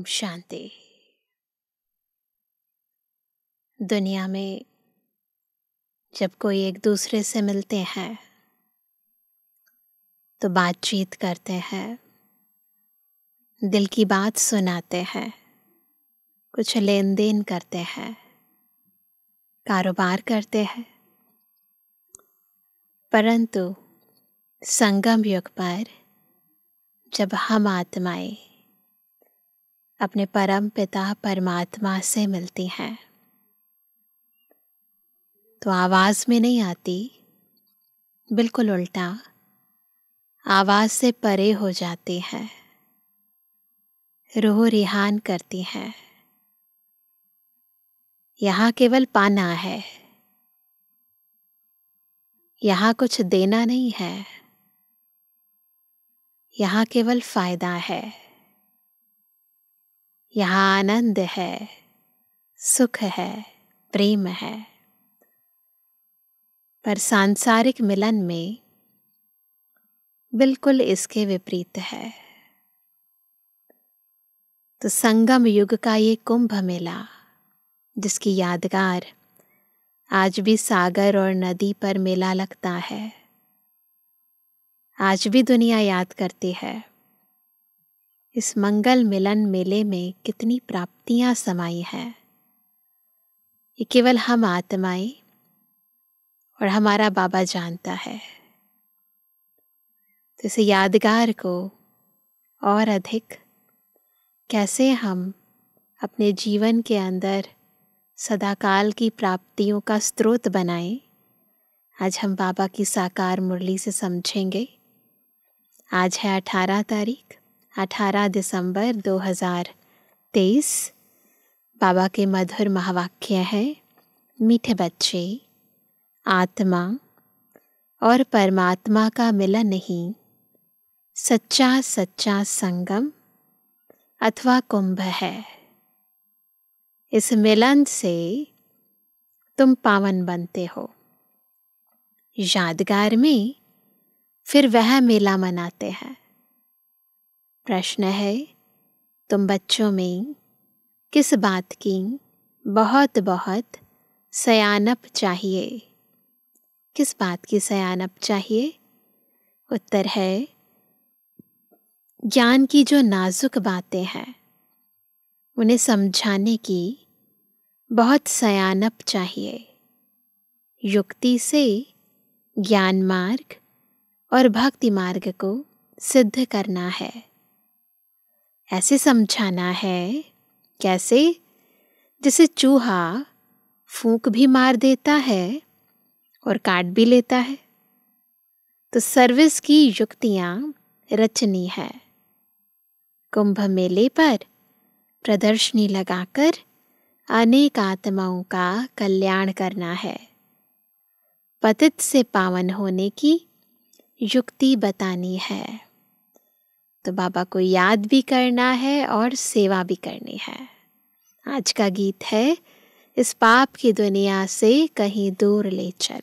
ओम शांति दुनिया में जब कोई एक दूसरे से मिलते हैं तो बातचीत करते हैं दिल की बात सुनाते हैं कुछ लेन देन करते हैं कारोबार करते हैं परंतु संगम युग पर जब हम आत्माएं अपने परम पिता परमात्मा से मिलती हैं तो आवाज़ में नहीं आती बिल्कुल उल्टा आवाज़ से परे हो जाती है रूह रिहान करती है यहाँ केवल पाना है यहाँ कुछ देना नहीं है यहाँ केवल फायदा है यहाँ आनंद है सुख है प्रेम है पर सांसारिक मिलन में बिल्कुल इसके विपरीत है तो संगम युग का ये कुंभ मेला जिसकी यादगार आज भी सागर और नदी पर मेला लगता है आज भी दुनिया याद करती है इस मंगल मिलन मेले में कितनी प्राप्तियां समाई है ये केवल हम आत्माएं और हमारा बाबा जानता है तो इस यादगार को और अधिक कैसे हम अपने जीवन के अंदर सदाकाल की प्राप्तियों का स्रोत बनाएं आज हम बाबा की साकार मुरली से समझेंगे आज है अठारह तारीख 18 दिसंबर 2023 बाबा के मधुर महावाक्य है मीठे बच्चे आत्मा और परमात्मा का मिलन नहीं सच्चा सच्चा संगम अथवा कुंभ है इस मिलन से तुम पावन बनते हो यादगार में फिर वह मेला मनाते हैं प्रश्न है तुम बच्चों में किस बात की बहुत बहुत सयानप चाहिए किस बात की सयानप चाहिए उत्तर है ज्ञान की जो नाजुक बातें हैं उन्हें समझाने की बहुत सयानप चाहिए युक्ति से ज्ञान मार्ग और भक्ति मार्ग को सिद्ध करना है ऐसे समझाना है कैसे जैसे चूहा फूंक भी मार देता है और काट भी लेता है तो सर्विस की युक्तियां रचनी है कुंभ मेले पर प्रदर्शनी लगाकर अनेक आत्माओं का कल्याण करना है पतित से पावन होने की युक्ति बतानी है तो बाबा को याद भी करना है और सेवा भी करनी है आज का गीत है इस पाप की दुनिया से कहीं दूर ले चल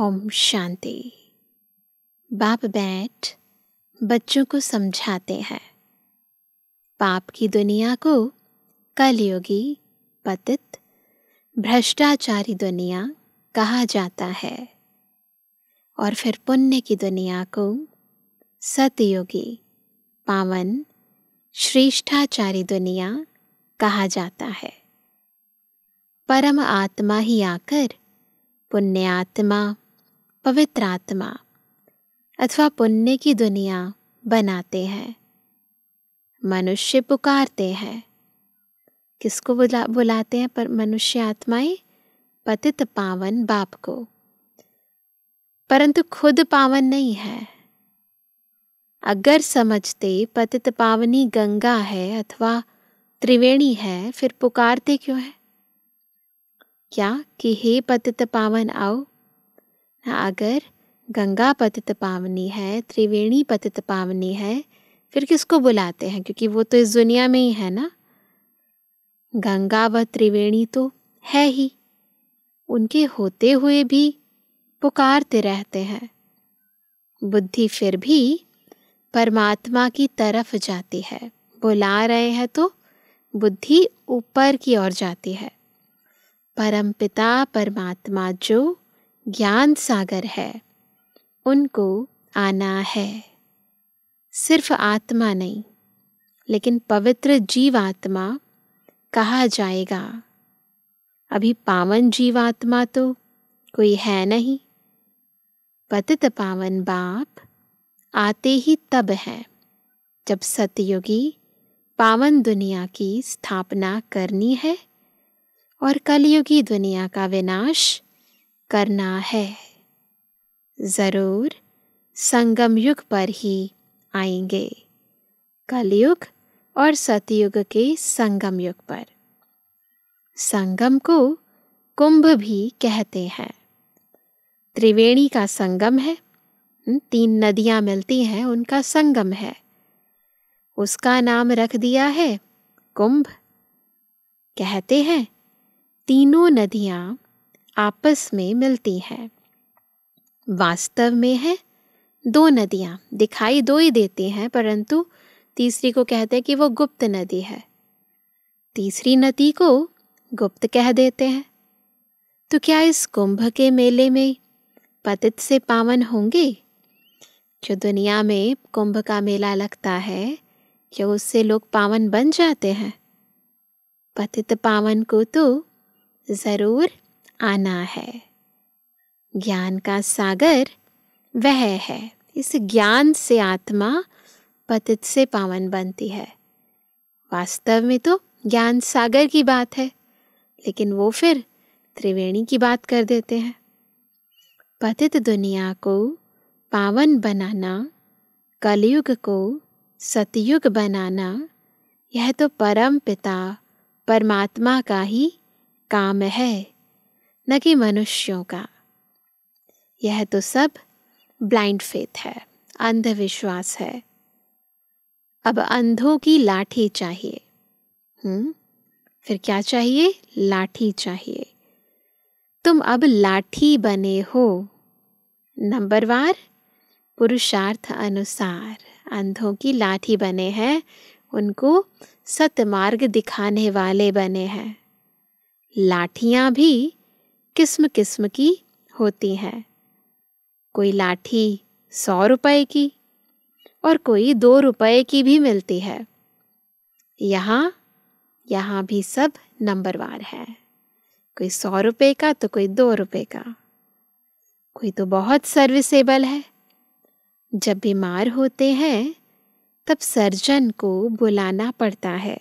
ओम शांति बाप बैठ बच्चों को समझाते हैं पाप की दुनिया को कलयुगी पतित भ्रष्टाचारी दुनिया कहा जाता है और फिर पुण्य की दुनिया को सतयोगी पावन श्रेष्ठाचारी दुनिया कहा जाता है परम आत्मा ही आकर पुण्य आत्मा पवित्र आत्मा अथवा पुण्य की दुनिया बनाते हैं मनुष्य पुकारते हैं किसको बुला बुलाते हैं पर मनुष्य आत्माएं पतित पावन बाप को परंतु खुद पावन नहीं है अगर समझते पतित पावनी गंगा है अथवा त्रिवेणी है फिर पुकारते क्यों है क्या कि हे पतित पावन आओ अगर गंगा पतित पावनी है त्रिवेणी पतित पावनी है फिर किसको बुलाते हैं क्योंकि वो तो इस दुनिया में ही है ना गंगा व त्रिवेणी तो है ही उनके होते हुए भी पुकारते रहते हैं बुद्धि फिर भी परमात्मा की तरफ जाती है बुला रहे हैं तो बुद्धि ऊपर की ओर जाती है परमपिता परमात्मा जो ज्ञान सागर है उनको आना है सिर्फ आत्मा नहीं लेकिन पवित्र जीवात्मा कहा जाएगा अभी पावन जीवात्मा तो कोई है नहीं पतित पावन बाप आते ही तब हैं जब सतयुगी पावन दुनिया की स्थापना करनी है और कलयुगी दुनिया का विनाश करना है ज़रूर संगम युग पर ही आएंगे कलयुग और सतयुग के संगम युग पर संगम को कुंभ भी कहते हैं त्रिवेणी का संगम है तीन नदियां मिलती हैं उनका संगम है उसका नाम रख दिया है कुंभ कहते हैं तीनों नदियां आपस में मिलती हैं वास्तव में है दो नदियाँ दिखाई दो ही देती हैं परंतु तीसरी को कहते हैं कि वो गुप्त नदी है तीसरी नदी को गुप्त कह देते हैं तो क्या इस कुंभ के मेले में पतित से पावन होंगे जो दुनिया में कुंभ का मेला लगता है क्या उससे लोग पावन बन जाते हैं पतित पावन को तो ज़रूर आना है ज्ञान का सागर वह है इस ज्ञान से आत्मा पतित से पावन बनती है वास्तव में तो ज्ञान सागर की बात है लेकिन वो फिर त्रिवेणी की बात कर देते हैं पतित दुनिया को पावन बनाना कलयुग को सतयुग बनाना यह तो परम पिता परमात्मा का ही काम है न कि मनुष्यों का यह तो सब ब्लाइंड फेथ है अंधविश्वास है अब अंधों की लाठी चाहिए हम्म फिर क्या चाहिए लाठी चाहिए तुम अब लाठी बने हो नंबर वार पुरुषार्थ अनुसार अंधों की लाठी बने हैं उनको सतमार्ग दिखाने वाले बने हैं लाठियां भी किस्म किस्म की होती हैं कोई लाठी सौ रुपए की और कोई दो रुपए की भी मिलती है यहाँ यहाँ भी सब नंबरवार है कोई सौ रुपये का तो कोई दो रुपये का कोई तो बहुत सर्विसेबल है जब बीमार होते हैं तब सर्जन को बुलाना पड़ता है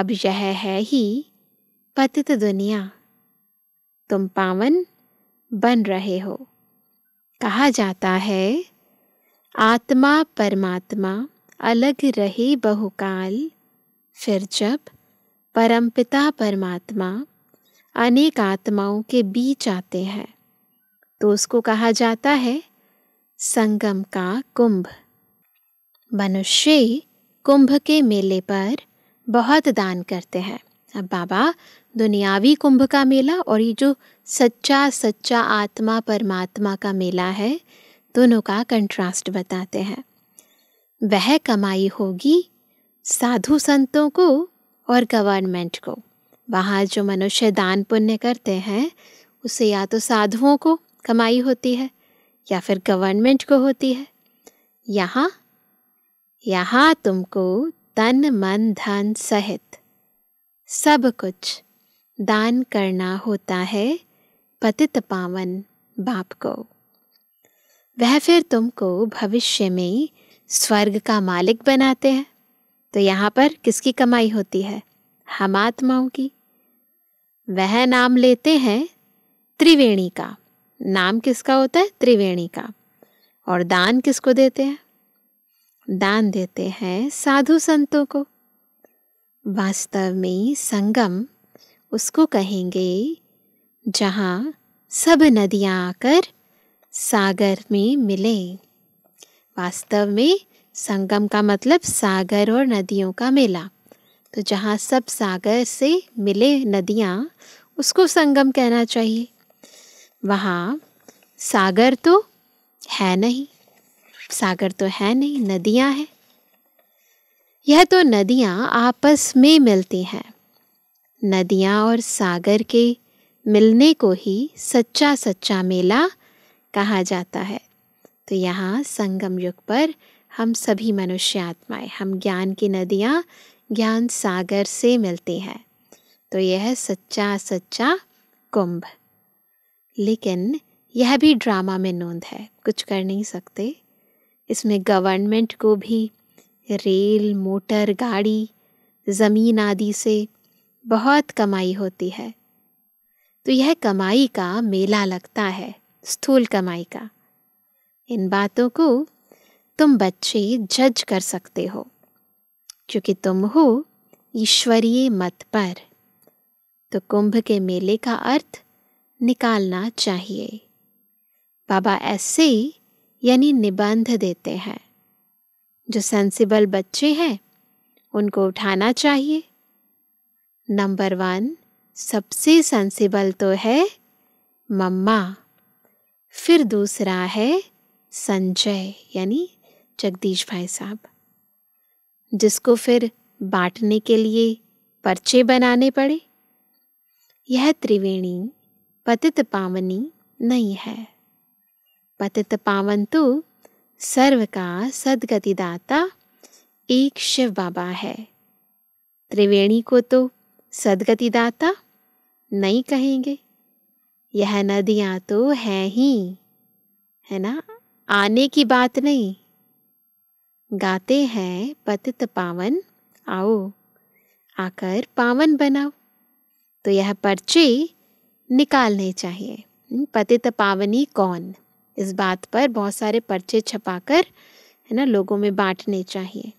अब यह है ही पतित दुनिया तुम पावन बन रहे हो कहा जाता है आत्मा परमात्मा अलग रहे बहुकाल फिर जब परमपिता परमात्मा अनेक आत्माओं के बीच आते हैं तो उसको कहा जाता है संगम का कुंभ मनुष्य कुंभ के मेले पर बहुत दान करते हैं अब बाबा दुनियावी कुंभ का मेला और ये जो सच्चा सच्चा आत्मा परमात्मा का मेला है दोनों का कंट्रास्ट बताते हैं वह कमाई होगी साधु संतों को और गवर्नमेंट को वहाँ जो मनुष्य दान पुण्य करते हैं उसे या तो साधुओं को कमाई होती है या फिर गवर्नमेंट को होती है यहाँ यहाँ तुमको तन मन धन सहित सब कुछ दान करना होता है पतित पावन बाप को वह फिर तुमको भविष्य में स्वर्ग का मालिक बनाते हैं तो यहाँ पर किसकी कमाई होती है हम आत्माओं की वह नाम लेते हैं त्रिवेणी का नाम किसका होता है त्रिवेणी का और दान किसको देते हैं दान देते हैं साधु संतों को वास्तव में संगम उसको कहेंगे जहाँ सब नदियाँ आकर सागर में मिले वास्तव में संगम का मतलब सागर और नदियों का मेला तो जहाँ सब सागर से मिले नदियाँ उसको संगम कहना चाहिए वहाँ सागर तो है नहीं सागर तो है नहीं नदियाँ हैं यह तो नदियाँ आपस में मिलती हैं नदियाँ और सागर के मिलने को ही सच्चा सच्चा मेला कहा जाता है तो यहाँ संगम युग पर हम सभी मनुष्य आत्माएं हम ज्ञान की नदियाँ ज्ञान सागर से मिलती हैं तो यह सच्चा सच्चा कुंभ लेकिन यह भी ड्रामा में नोंद है कुछ कर नहीं सकते इसमें गवर्नमेंट को भी रेल मोटर गाड़ी ज़मीन आदि से बहुत कमाई होती है तो यह कमाई का मेला लगता है स्थूल कमाई का इन बातों को तुम बच्चे जज कर सकते हो क्योंकि तुम हो ईश्वरीय मत पर तो कुंभ के मेले का अर्थ निकालना चाहिए बाबा ऐसे यानी निबंध देते हैं जो सेंसिबल बच्चे हैं उनको उठाना चाहिए नंबर वन सबसे सेंसिबल तो है मम्मा फिर दूसरा है संजय यानी जगदीश भाई साहब जिसको फिर बांटने के लिए पर्चे बनाने पड़े यह त्रिवेणी पतित पावनी नहीं है पतित पावन तो सर्व का सदगतिदाता एक शिव बाबा है त्रिवेणी को तो सदगतिदाता नहीं कहेंगे यह नदियाँ तो हैं ही है ना आने की बात नहीं गाते हैं पतित पावन आओ आकर पावन बनाओ तो यह पर्चे निकालने चाहिए हम्म, पतित पावनी कौन इस बात पर बहुत सारे पर्चे छपाकर है ना लोगों में बांटने चाहिए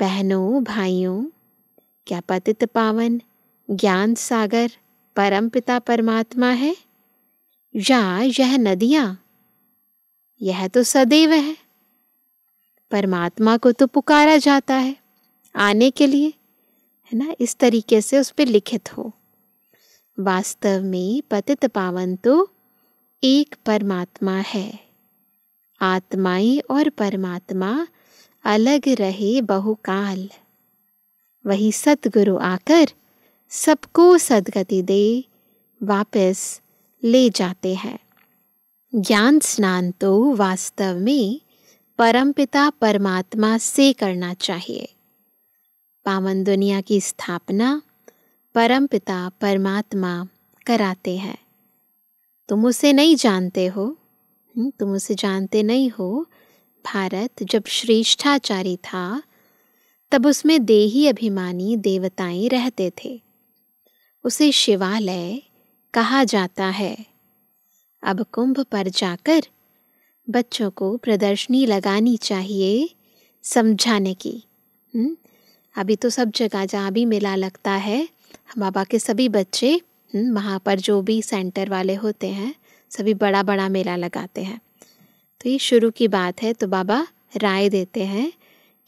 बहनों भाइयों क्या पतित पावन ज्ञान सागर परमपिता परमात्मा है या यह नदियाँ यह तो सदैव है परमात्मा को तो पुकारा जाता है आने के लिए है ना इस तरीके से उस पर लिखित हो वास्तव में पतित पावन तो एक परमात्मा है आत्माएं और परमात्मा अलग रहे बहुकाल वही सतगुरु आकर सबको सदगति दे वापस ले जाते हैं ज्ञान स्नान तो वास्तव में परमपिता परमात्मा से करना चाहिए पावन दुनिया की स्थापना परमपिता परमात्मा कराते हैं तुम उसे नहीं जानते हो हम्म, तुम उसे जानते नहीं हो भारत जब श्रेष्ठाचारी था तब उसमें देही अभिमानी देवताएं रहते थे उसे शिवालय कहा जाता है अब कुंभ पर जाकर बच्चों को प्रदर्शनी लगानी चाहिए समझाने की हुँ? हम्म, अभी तो सब जगह जहाँ भी मेला लगता है बाबा के सभी बच्चे हम्म, वहाँ पर जो भी सेंटर वाले होते हैं सभी बड़ा बड़ा मेला लगाते हैं तो ये शुरू की बात है तो बाबा राय देते हैं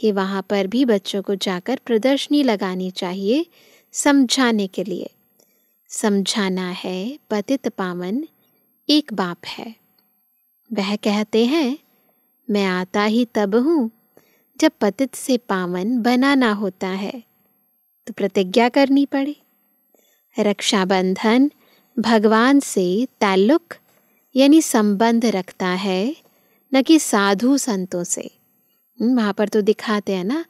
कि वहाँ पर भी बच्चों को जाकर प्रदर्शनी लगानी चाहिए समझाने के लिए समझाना है पतित पावन एक बाप है वह कहते हैं मैं आता ही तब हूँ जब पतित से पावन बनाना होता है तो प्रतिज्ञा करनी पड़े रक्षाबंधन भगवान से ताल्लुक यानी संबंध रखता है न कि साधु संतों से वहाँ पर तो दिखाते हैं ना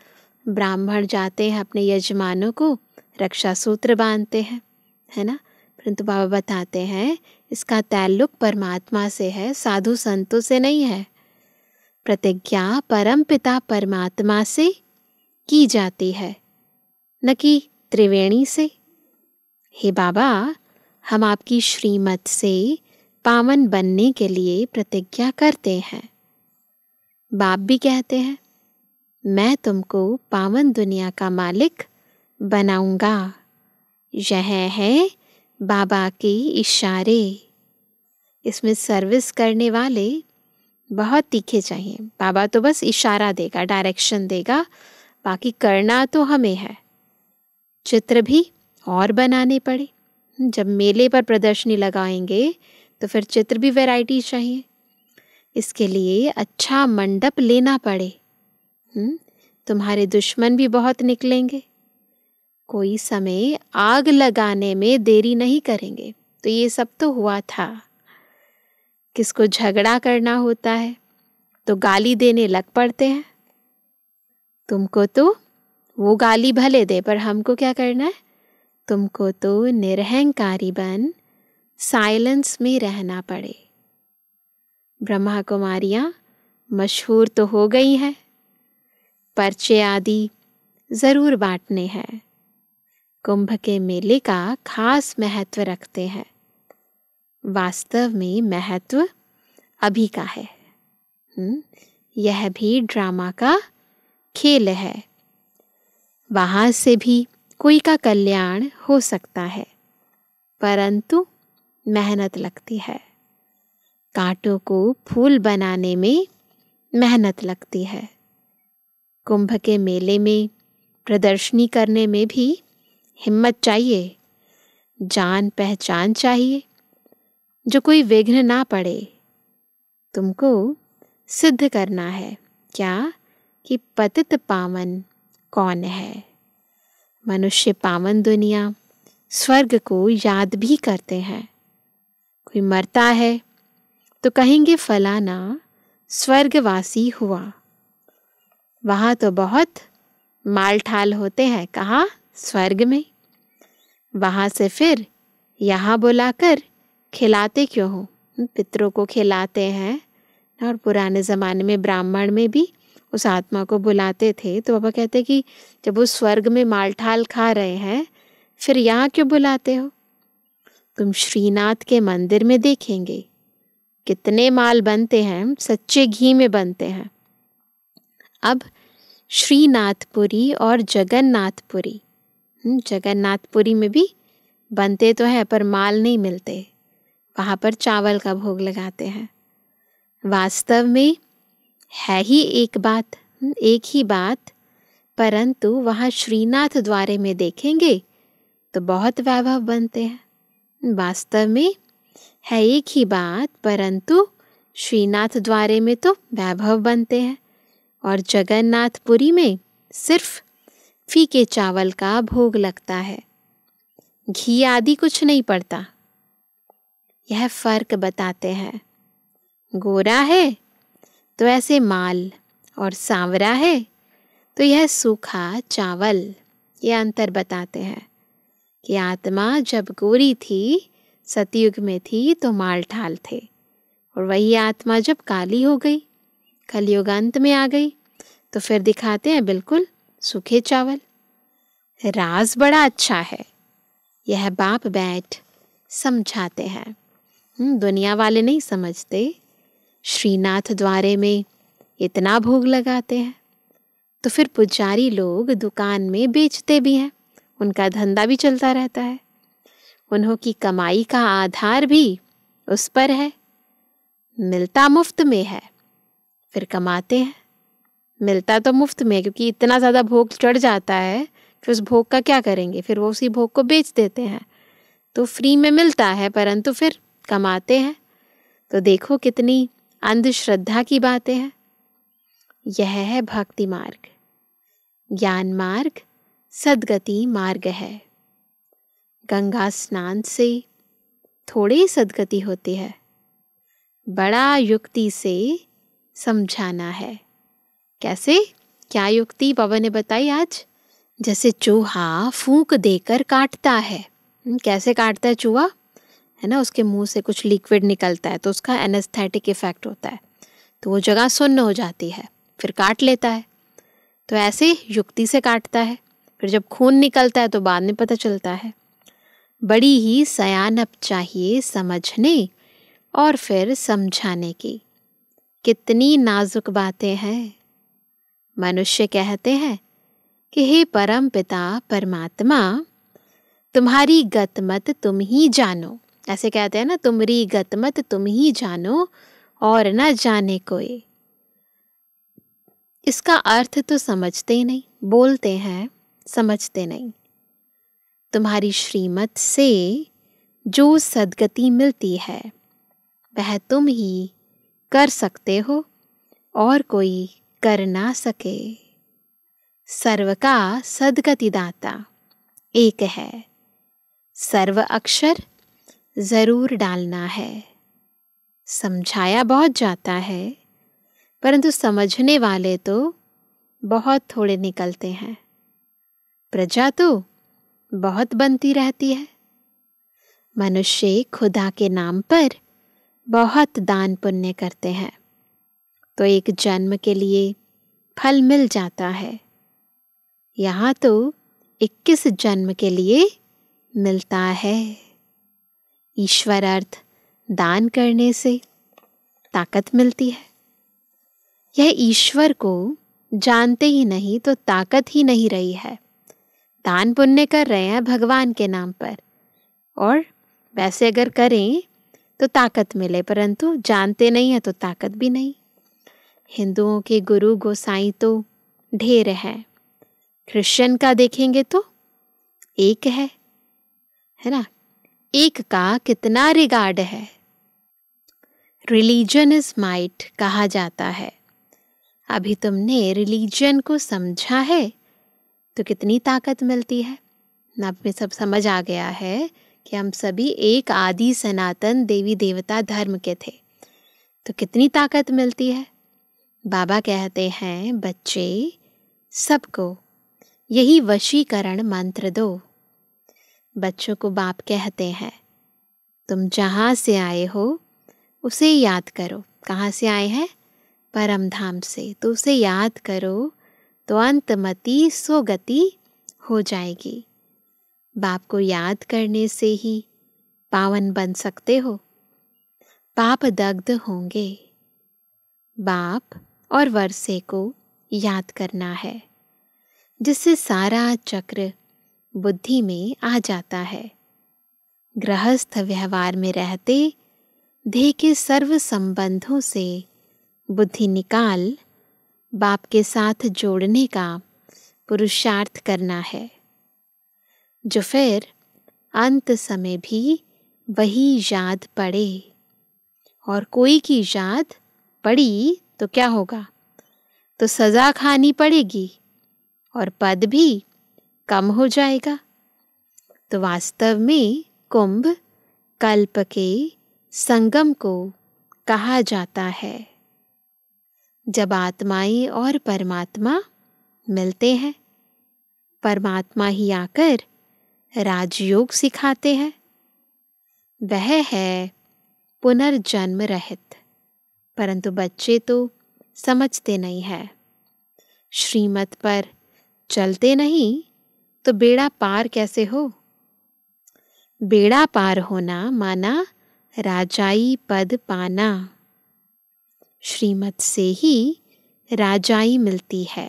ब्राह्मण जाते हैं अपने यजमानों को रक्षा सूत्र बांधते हैं है ना परंतु बाबा बताते हैं इसका ताल्लुक परमात्मा से है साधु संतों से नहीं है प्रतिज्ञा परम पिता परमात्मा से की जाती है न कि त्रिवेणी से हे बाबा हम आपकी श्रीमत से पावन बनने के लिए प्रतिज्ञा करते हैं बाप भी कहते हैं मैं तुमको पावन दुनिया का मालिक बनाऊंगा यह है बाबा के इशारे इसमें सर्विस करने वाले बहुत तीखे चाहिए बाबा तो बस इशारा देगा डायरेक्शन देगा बाकी करना तो हमें है चित्र भी और बनाने पड़े जब मेले पर प्रदर्शनी लगाएंगे तो फिर चित्र भी वैरायटी चाहिए इसके लिए अच्छा मंडप लेना पड़े हम्म? तुम्हारे दुश्मन भी बहुत निकलेंगे कोई समय आग लगाने में देरी नहीं करेंगे तो ये सब तो हुआ था किसको झगड़ा करना होता है तो गाली देने लग पड़ते हैं तुमको तो वो गाली भले दे पर हमको क्या करना है तुमको तो निरहंकारी बन साइलेंस में रहना पड़े ब्रह्मा कुमारियाँ मशहूर तो हो गई हैं पर्चे आदि ज़रूर बांटने हैं कुंभ के मेले का खास महत्व रखते हैं वास्तव में महत्व अभी का है हुँ? हम्म, यह भी ड्रामा का खेल है वहां से भी कोई का कल्याण हो सकता है परंतु मेहनत लगती है कांटों को फूल बनाने में मेहनत लगती है कुंभ के मेले में प्रदर्शनी करने में भी हिम्मत चाहिए जान पहचान चाहिए जो कोई विघ्न ना पड़े तुमको सिद्ध करना है क्या कि पतित पावन कौन है मनुष्य पावन दुनिया स्वर्ग को याद भी करते हैं कोई मरता है तो कहेंगे फलाना स्वर्गवासी हुआ वहाँ तो बहुत माल ठाल होते हैं कहाँ स्वर्ग में वहाँ से फिर यहाँ बुलाकर खिलाते क्यों हो पितरों को खिलाते हैं और पुराने ज़माने में ब्राह्मण में भी उस आत्मा को बुलाते थे तो बाबा कहते कि जब वो स्वर्ग में माल ठाल खा रहे हैं फिर यहाँ क्यों बुलाते हो तुम श्रीनाथ के मंदिर में देखेंगे कितने माल बनते हैं सच्चे घी में बनते हैं अब श्रीनाथपुरी और जगन्नाथपुरी हम्म, जगन्नाथपुरी में भी बनते तो है पर माल नहीं मिलते वहाँ पर चावल का भोग लगाते हैं वास्तव में है ही एक बात हम्म, एक ही बात परंतु वहाँ श्रीनाथ द्वारे में देखेंगे तो बहुत वैभव बनते हैं वास्तव में है एक ही बात परंतु श्रीनाथ द्वारे में तो वैभव बनते हैं और जगन्नाथपुरी में सिर्फ फीके चावल का भोग लगता है घी आदि कुछ नहीं पड़ता यह फर्क बताते हैं गोरा है तो ऐसे माल और सांवरा है तो यह सूखा चावल ये अंतर बताते हैं कि आत्मा जब गोरी थी सतयुग में थी तो माल ठाल थे और वही आत्मा जब काली हो गई अंत में आ गई तो फिर दिखाते हैं बिल्कुल सूखे चावल राज बड़ा अच्छा है यह बाप बैठ समझाते हैं हम्म, दुनिया वाले नहीं समझते श्रीनाथ द्वारे में इतना भोग लगाते हैं तो फिर पुजारी लोग दुकान में बेचते भी हैं उनका धंधा भी चलता रहता है उन्हों की कमाई का आधार भी उस पर है मिलता मुफ्त में है फिर कमाते हैं मिलता तो मुफ्त में क्योंकि इतना ज़्यादा भोग चढ़ जाता है कि उस भोग का क्या करेंगे फिर वो उसी भोग को बेच देते हैं तो फ्री में मिलता है परंतु फिर कमाते हैं तो देखो कितनी अंधश्रद्धा की बातें हैं यह है भक्ति मार्ग ज्ञान मार्ग सदगति मार्ग है गंगा स्नान से थोड़ी सदगति होती है बड़ा युक्ति से समझाना है कैसे क्या युक्ति बाबा ने बताई आज जैसे चूहा फूंक देकर काटता है हम्म, कैसे काटता है चूहा है ना उसके मुंह से कुछ लिक्विड निकलता है तो उसका एनेस्थेटिक इफेक्ट होता है तो वो जगह सुन्न हो जाती है फिर काट लेता है तो ऐसे युक्ति से काटता है फिर जब खून निकलता है तो बाद में पता चलता है बड़ी ही सयानप चाहिए समझने और फिर समझाने की कितनी नाजुक बातें हैं मनुष्य कहते हैं कि हे परम पिता परमात्मा तुम्हारी गतमत तुम ही जानो ऐसे कहते हैं ना तुम्हारी गतमत तुम ही जानो और न जाने कोई इसका अर्थ तो समझते ही नहीं बोलते हैं समझते नहीं तुम्हारी श्रीमत से जो सदगति मिलती है वह तुम ही कर सकते हो और कोई कर ना सके सर्व का सदगतिदाता एक है सर्व अक्षर ज़रूर डालना है समझाया बहुत जाता है परंतु समझने वाले तो बहुत थोड़े निकलते हैं प्रजा तो बहुत बनती रहती है मनुष्य खुदा के नाम पर बहुत दान पुण्य करते हैं तो एक जन्म के लिए फल मिल जाता है यहाँ तो 21 जन्म के लिए मिलता है ईश्वर अर्थ दान करने से ताकत मिलती है यह ईश्वर को जानते ही नहीं तो ताकत ही नहीं रही है दान पुण्य कर रहे हैं भगवान के नाम पर और वैसे अगर करें तो ताकत मिले परंतु जानते नहीं है तो ताकत भी नहीं हिंदुओं के गुरु गोसाई तो ढेर है क्रिश्चियन का देखेंगे तो एक है है ना एक का कितना रिगार्ड है रिलीजन इज माइट कहा जाता है अभी तुमने रिलीजन को समझा है तो कितनी ताकत मिलती है अब में सब समझ आ गया है कि हम सभी एक आदि सनातन देवी देवता धर्म के थे तो कितनी ताकत मिलती है बाबा कहते हैं बच्चे सबको यही वशीकरण मंत्र दो बच्चों को बाप कहते हैं तुम जहाँ से आए हो उसे याद करो कहाँ से आए हैं परम धाम से तो उसे याद करो तो अंतमति सुगति हो जाएगी बाप को याद करने से ही पावन बन सकते हो पाप दग्ध होंगे बाप और वर्षे को याद करना है जिससे सारा चक्र बुद्धि में आ जाता है गृहस्थ व्यवहार में रहते देह के सर्व संबंधों से बुद्धि निकाल बाप के साथ जोड़ने का पुरुषार्थ करना है जो फिर अंत समय भी वही याद पड़े और कोई की याद पड़ी तो क्या होगा तो सज़ा खानी पड़ेगी और पद भी कम हो जाएगा तो वास्तव में कुंभ कल्प के संगम को कहा जाता है जब आत्माएं और परमात्मा मिलते हैं परमात्मा ही आकर राजयोग सिखाते हैं वह है पुनर्जन्म रहित परंतु बच्चे तो समझते नहीं है श्रीमत पर चलते नहीं तो बेड़ा पार कैसे हो बेड़ा पार होना माना राजाई पद पाना श्रीमत से ही राजाई मिलती है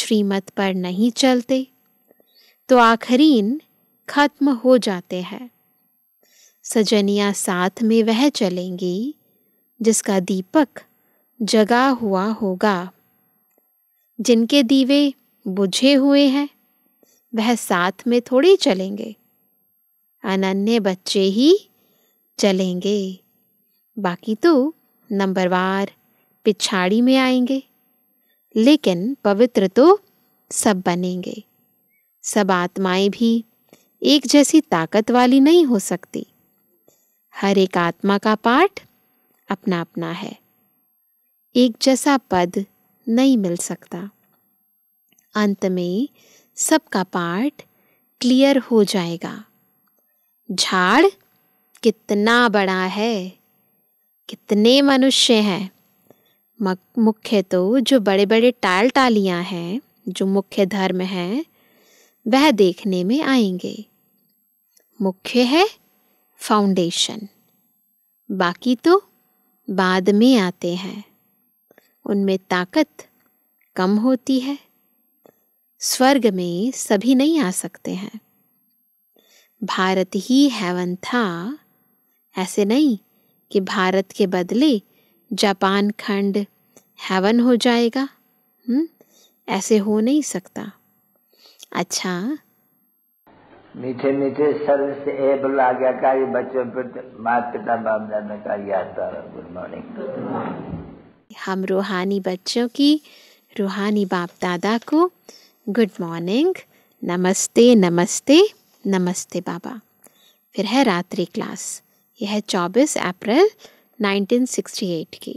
श्रीमत पर नहीं चलते तो आखरीन खत्म हो जाते हैं सजनिया साथ में वह चलेंगी जिसका दीपक जगा हुआ होगा जिनके दीवे बुझे हुए हैं वह साथ में थोड़ी चलेंगे अनन्य बच्चे ही चलेंगे बाकी तो नंबरवार पिछाड़ी में आएंगे लेकिन पवित्र तो सब बनेंगे सब आत्माएं भी एक जैसी ताकत वाली नहीं हो सकती हर एक आत्मा का पाठ अपना अपना है एक जैसा पद नहीं मिल सकता अंत में सबका पार्ट क्लियर हो जाएगा झाड़ कितना बड़ा है कितने मनुष्य हैं मुख्य तो जो बड़े बड़े टाल टालियाँ हैं जो मुख्य धर्म हैं वह देखने में आएंगे मुख्य है फाउंडेशन बाकी तो बाद में आते हैं उनमें ताकत कम होती है स्वर्ग में सभी नहीं आ सकते हैं भारत ही हैवन था ऐसे नहीं कि भारत के बदले जापान खंड हैवन हो जाएगा हुँ? हम्म, ऐसे हो नहीं सकता अच्छा मीठे मीठे सर्व से ए बोला आज्ञाकारी बच्चों पर तो माता पिता बाप दादा का याद गुड मॉर्निंग हम रूहानी बच्चों की रूहानी बाप दादा को गुड मॉर्निंग नमस्ते नमस्ते नमस्ते बाबा फिर है रात्रि क्लास यह है 24 अप्रैल 1968 की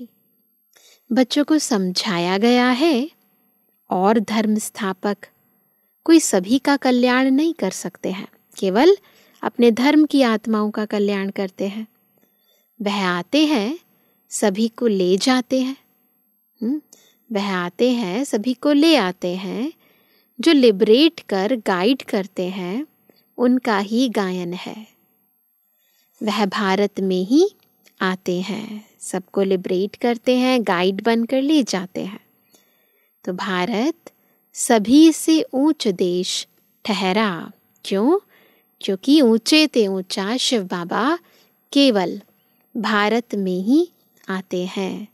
बच्चों को समझाया गया है और धर्म स्थापक कोई सभी का कल्याण नहीं कर सकते हैं केवल अपने धर्म की आत्माओं का कल्याण करते हैं वह आते हैं सभी को ले जाते हैं हम्म, वह आते हैं सभी को ले आते हैं जो लिबरेट कर गाइड करते हैं उनका ही गायन है वह भारत में ही आते हैं सबको लिबरेट करते हैं गाइड बनकर ले जाते हैं तो भारत सभी से ऊंच देश ठहरा क्यों क्योंकि ऊंचे ते ऊंचा शिव बाबा केवल भारत में ही आते हैं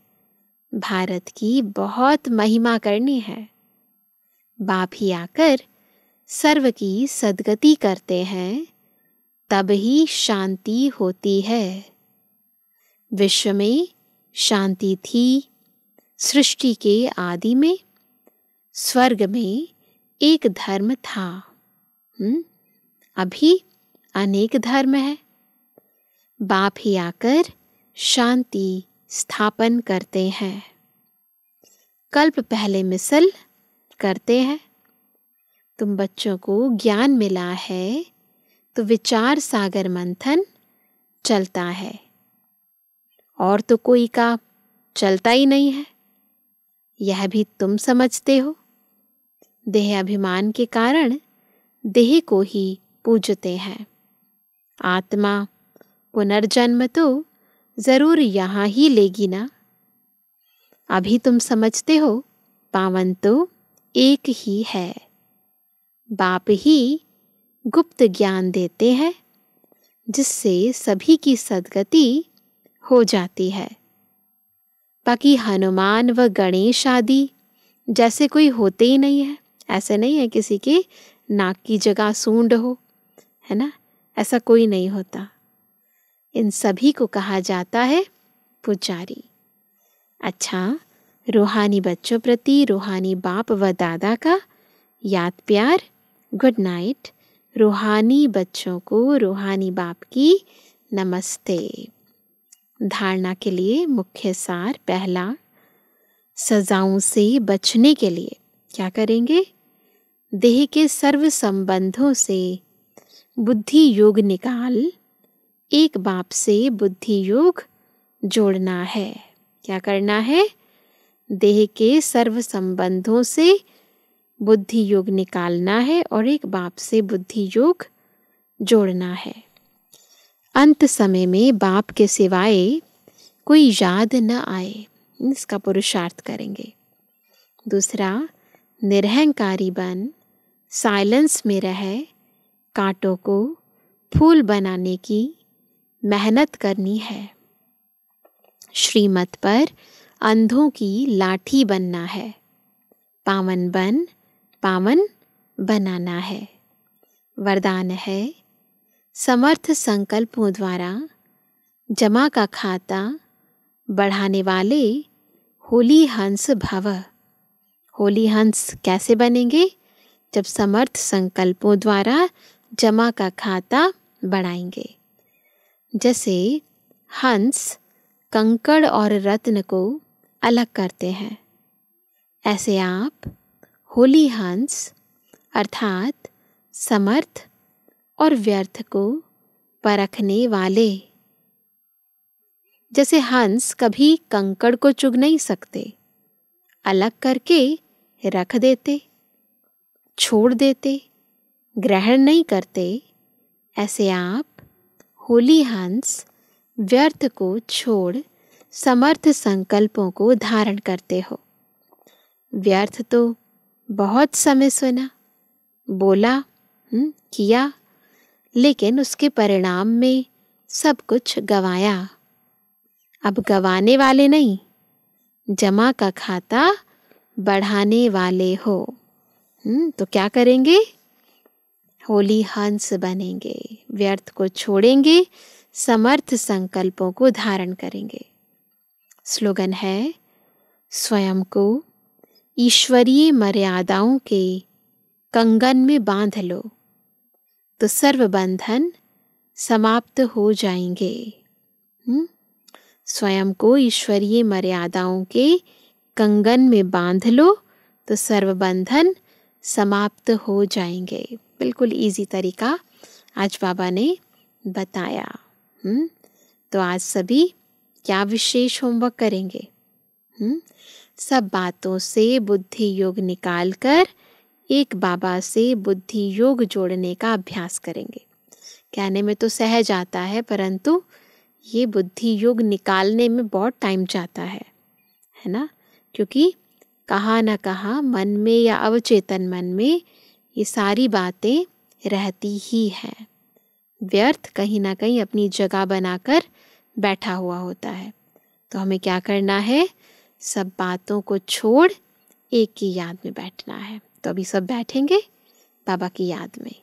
भारत की बहुत महिमा करनी है बाप ही आकर सर्व की सदगति करते हैं तब ही शांति होती है विश्व में शांति थी सृष्टि के आदि में स्वर्ग में एक धर्म था हुँ? हम्म? अभी अनेक धर्म है बाप ही आकर शांति स्थापन करते हैं कल्प पहले मिसल करते हैं तुम बच्चों को ज्ञान मिला है तो विचार सागर मंथन चलता है और तो कोई का चलता ही नहीं है यह भी तुम समझते हो देह अभिमान के कारण देह को ही पूजते हैं आत्मा पुनर्जन्म तो ज़रूर यहाँ ही लेगी ना अभी तुम समझते हो पावन तो एक ही है बाप ही गुप्त ज्ञान देते हैं जिससे सभी की सदगति हो जाती है बाकी हनुमान व गणेश आदि जैसे कोई होते ही नहीं है ऐसे नहीं है किसी की नाक की जगह सूंड हो है ना ऐसा कोई नहीं होता इन सभी को कहा जाता है पुजारी अच्छा रूहानी बच्चों प्रति रूहानी बाप व दादा का याद प्यार गुड नाइट रूहानी बच्चों को रूहानी बाप की नमस्ते धारणा के लिए मुख्य सार पहला सजाओं से बचने के लिए क्या करेंगे देह के सर्व संबंधों से बुद्धि योग निकाल एक बाप से बुद्धि योग जोड़ना है क्या करना है देह के सर्व संबंधों से बुद्धि योग निकालना है और एक बाप से बुद्धि योग जोड़ना है अंत समय में बाप के सिवाय कोई याद न आए इसका पुरुषार्थ करेंगे दूसरा निरहंकारी बन साइलेंस में रह कांटों को फूल बनाने की मेहनत करनी है श्रीमत पर अंधों की लाठी बनना है पावन बन पावन बनाना है वरदान है समर्थ संकल्पों द्वारा जमा का खाता बढ़ाने वाले होली हंस भव होली हंस कैसे बनेंगे जब समर्थ संकल्पों द्वारा जमा का खाता बढ़ाएंगे जैसे हंस कंकड़ और रत्न को अलग करते हैं ऐसे आप होली हंस अर्थात समर्थ और व्यर्थ को परखने वाले जैसे हंस कभी कंकड़ को चुग नहीं सकते अलग करके रख देते छोड़ देते ग्रहण नहीं करते ऐसे आप होली हंस व्यर्थ को छोड़ समर्थ संकल्पों को धारण करते हो व्यर्थ तो बहुत समय सुना बोला हुँ, हम्म, किया लेकिन उसके परिणाम में सब कुछ गवाया अब गवाने वाले नहीं जमा का खाता बढ़ाने वाले हो हम्म, तो क्या करेंगे होली हंस बनेंगे व्यर्थ को छोड़ेंगे समर्थ संकल्पों को धारण करेंगे स्लोगन है स्वयं को ईश्वरीय मर्यादाओं के कंगन में बांध लो तो सर्व बंधन समाप्त हो जाएंगे हम्म, स्वयं को ईश्वरीय मर्यादाओं के कंगन में बांध लो तो सर्वबंधन समाप्त हो जाएंगे बिल्कुल इजी तरीका आज बाबा ने बताया हुँ? हम्म, तो आज सभी क्या विशेष होमवर्क करेंगे हुँ? हम्म, सब बातों से बुद्धि योग निकाल कर एक बाबा से बुद्धि योग जोड़ने का अभ्यास करेंगे कहने में तो सहज आता है परंतु ये बुद्धि योग निकालने में बहुत टाइम जाता है है ना क्योंकि कहा ना कहा मन में या अवचेतन मन में ये सारी बातें रहती ही हैं व्यर्थ कहीं ना कहीं अपनी जगह बनाकर बैठा हुआ होता है तो हमें क्या करना है सब बातों को छोड़ एक की याद में बैठना है तो अभी सब बैठेंगे बाबा की याद में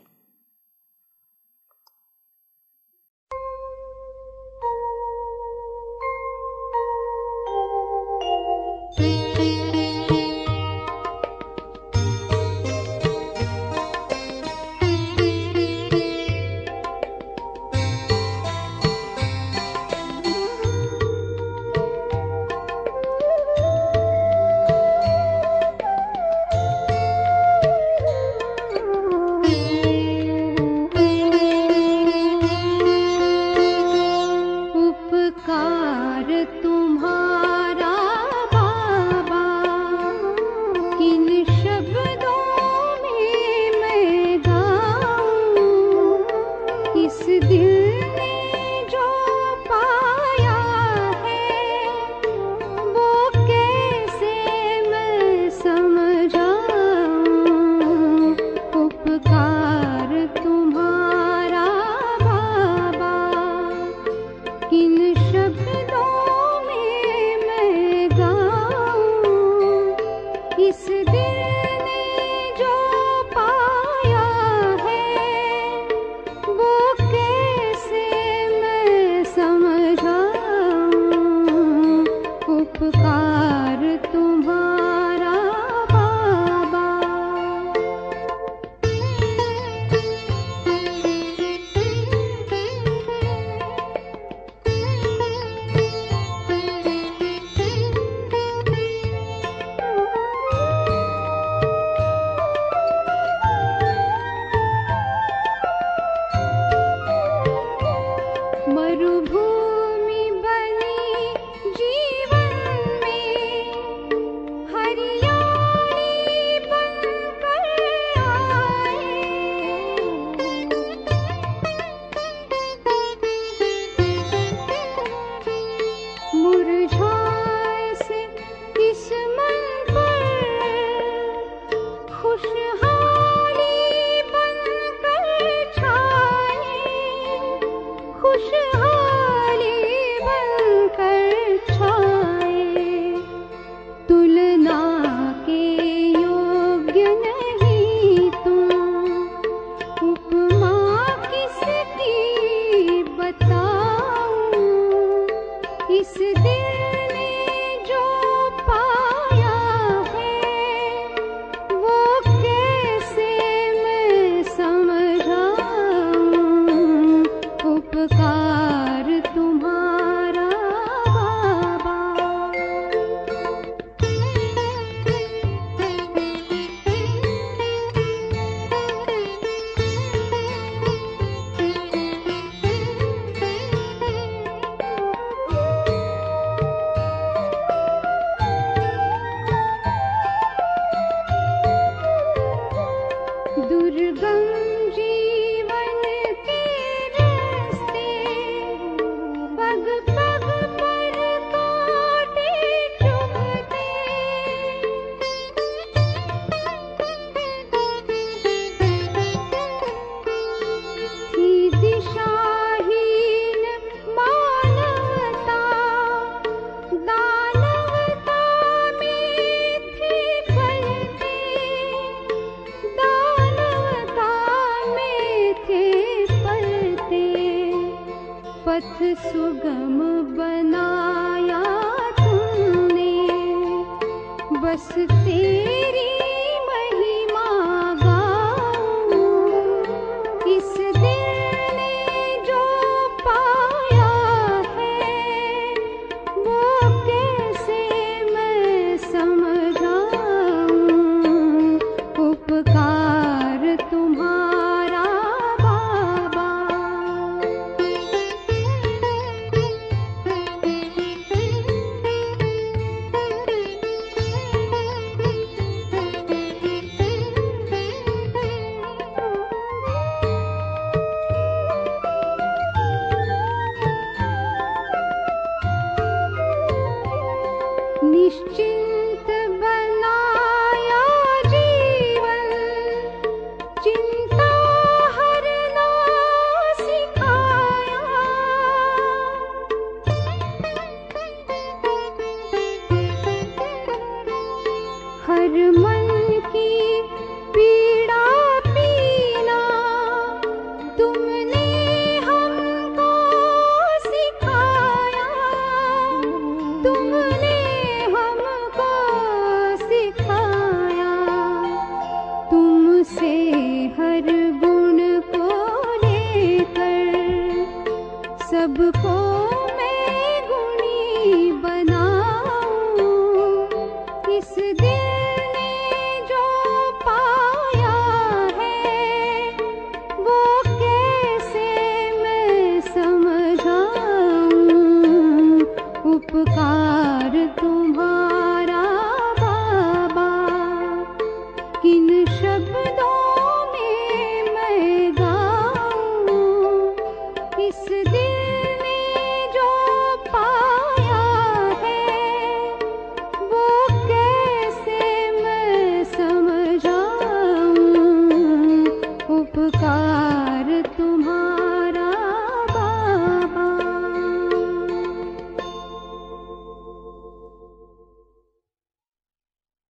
पथ सुगम बनाया तुमने बस तेरी